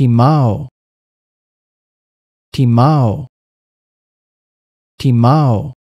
Timao Timao Timao